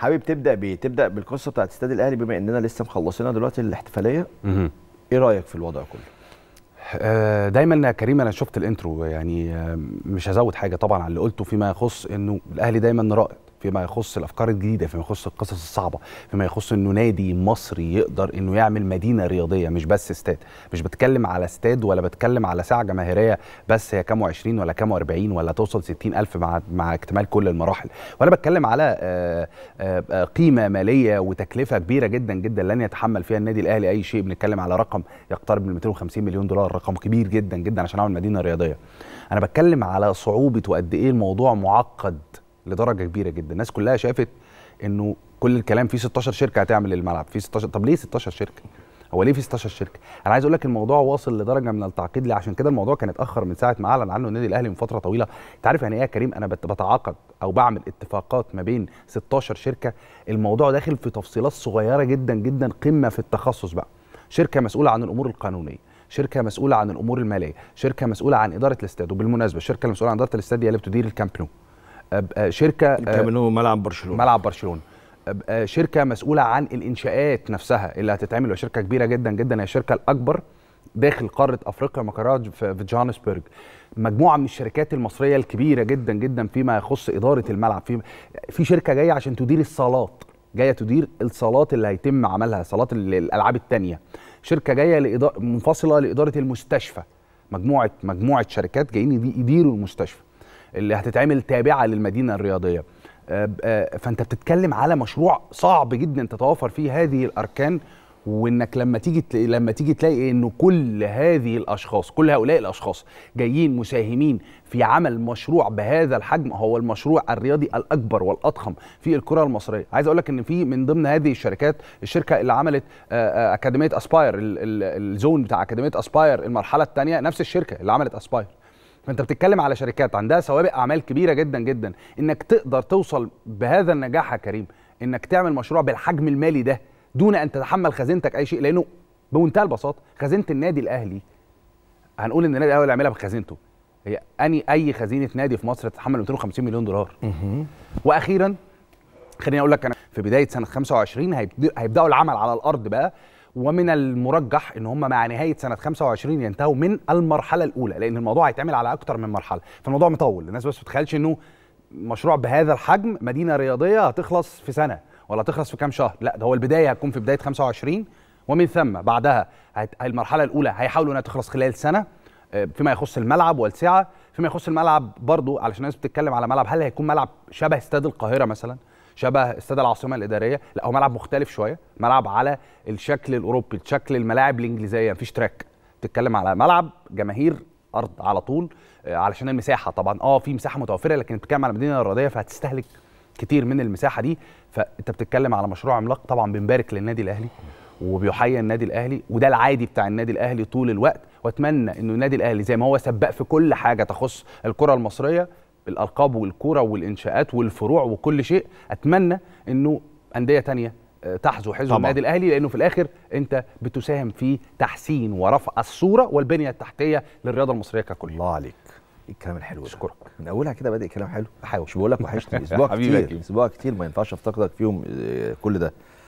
حابب تبدا بايه؟ تبدا بالقصه بتاعت استاد الاهلي بما اننا لسه مخلصينها دلوقتي الاحتفاليه. مم. ايه رايك في الوضع كله؟ آه، دايما يا كريم انا شفت الانترو يعني آه، مش هزود حاجه طبعا على اللي قلته فيما يخص انه الاهلي دايما رائد فيما يخص الافكار الجديده فيما يخص القصص الصعبه فيما يخص انه نادي مصري يقدر انه يعمل مدينه رياضيه مش بس استاد مش بتكلم على استاد ولا بتكلم على ساعه جماهيريه بس هي كام و20 ولا كام و40 ولا توصل 60000 مع مع اكتمال كل المراحل وانا بتكلم على آه، آه، آه، قيمه ماليه وتكلفه كبيره جدا جدا لن يتحمل فيها النادي الاهلي اي شيء بنتكلم على رقم يقترب من 250 مليون دولار رقم كبير جدا جدا عشان اعمل مدينه رياضيه انا بتكلم على صعوبه وقد ايه الموضوع معقد لدرجه كبيره جدا الناس كلها شافت انه كل الكلام في 16 شركه هتعمل الملعب في 16 طب ليه 16 شركه هو ليه في 16 شركه انا عايز اقول لك الموضوع واصل لدرجه من التعقيد ليه عشان كده الموضوع كان اتاخر من ساعه ما اعلن عنه النادي الاهلي من فتره طويله انت عارف يعني ايه يا كريم انا بتعاقد او بعمل اتفاقات ما بين 16 شركه الموضوع داخل في تفصيلات صغيره جدا جدا قمه في التخصص بقى شركه مسؤوله عن الامور القانونيه شركه مسؤوله عن الامور الماليه شركه مسؤوله عن اداره الاستاد وبالمناسبه الشركه المسؤوله عن اداره الاستاد هي اللي بتدير الكامب نو آه، شركه كانوا آه، ملعب برشلونه ملعب برشلونه آه، شركه مسؤوله عن الانشاءات نفسها اللي هتتعمل وشركه كبيره جدا جدا هي الشركه الاكبر داخل قاره افريقيا مقرها في جوهانسبرج مجموعه من الشركات المصريه الكبيره جدا جدا فيما يخص اداره الملعب في في شركه جايه عشان تدير الصالات جايه تدير الصالات اللي هيتم عملها صالات الالعاب الثانيه شركه جايه لإدارة منفصله لاداره المستشفى مجموعه مجموعه شركات جايين يديروا المستشفى اللي هتتعمل تابعه للمدينه الرياضيه آه، آه، فانت بتتكلم على مشروع صعب جدا تتوافر فيه هذه الاركان وانك لما تيجي لما تيجي تلاقي انه كل هذه الاشخاص كل هؤلاء الاشخاص جايين مساهمين في عمل مشروع بهذا الحجم هو المشروع الرياضي الاكبر والاضخم في الكره المصريه عايز اقول لك ان في من ضمن هذه الشركات الشركه اللي عملت آه، اكاديميه اسباير الزون بتاع اكاديميه اسباير المرحله الثانيه نفس الشركه اللي عملت اسباير فانت بتتكلم على شركات عندها سوابق اعمال كبيره جدا جدا انك تقدر توصل بهذا النجاح يا كريم انك تعمل مشروع بالحجم المالي ده دون ان تتحمل خزينتك اي شيء لانه بمنتهى البساطه خزينه النادي الاهلي هنقول ان النادي الاهلي يعملها بخزينته هي اني اي خزينه نادي في مصر تتحمل 250 مليون دولار واخيرا خليني اقول لك انا في بدايه سنه 25 هيبداوا العمل على الارض بقى ومن المرجح ان هم مع نهايه سنه 25 ينتهوا من المرحله الاولى لان الموضوع هيتعمل على اكتر من مرحله فالموضوع مطول الناس بس ما تتخيلش انه مشروع بهذا الحجم مدينه رياضيه هتخلص في سنه ولا تخلص في كام شهر لا ده هو البدايه هتكون في بدايه 25 ومن ثم بعدها المرحله الاولى هيحاولوا انها تخلص خلال سنه آه، فيما يخص الملعب والسعه فيما يخص الملعب برضو علشان الناس بتتكلم على ملعب هل هيكون ملعب شبه استاد القاهره مثلا شبه استاد العاصمه الاداريه لا هو ملعب مختلف شويه ملعب على الشكل الاوروبي شكل الملاعب الانجليزيه مفيش تراك بتتكلم على ملعب جماهير ارض على طول آه، علشان المساحه طبعا اه في مساحه متوفره لكن بتتكلم على مدينه رياضيه فهتستهلك كتير من المساحه دي فانت بتتكلم على مشروع عملاق طبعا بنبارك للنادي الاهلي وبيحيي النادي الاهلي وده العادي بتاع النادي الاهلي طول الوقت واتمنى انه النادي الاهلي زي ما هو سباق في كل حاجه تخص الكره المصريه الالقاب والكوره والانشاءات والفروع وكل شيء اتمنى انه انديه تانية آه، تحظو حزب النادي الاهلي لانه في الاخر انت بتساهم في تحسين ورفع الصوره والبنيه التحتيه للرياضه المصريه ككل الله عليك إيه الكلام الحلو ده اشكرك من اولها كده بادئ كلام حلو احاول مش بقول لك وحشتني اسبوع كتير اسبوع كتير ما ينفعش افتقدك فيهم آه، كل ده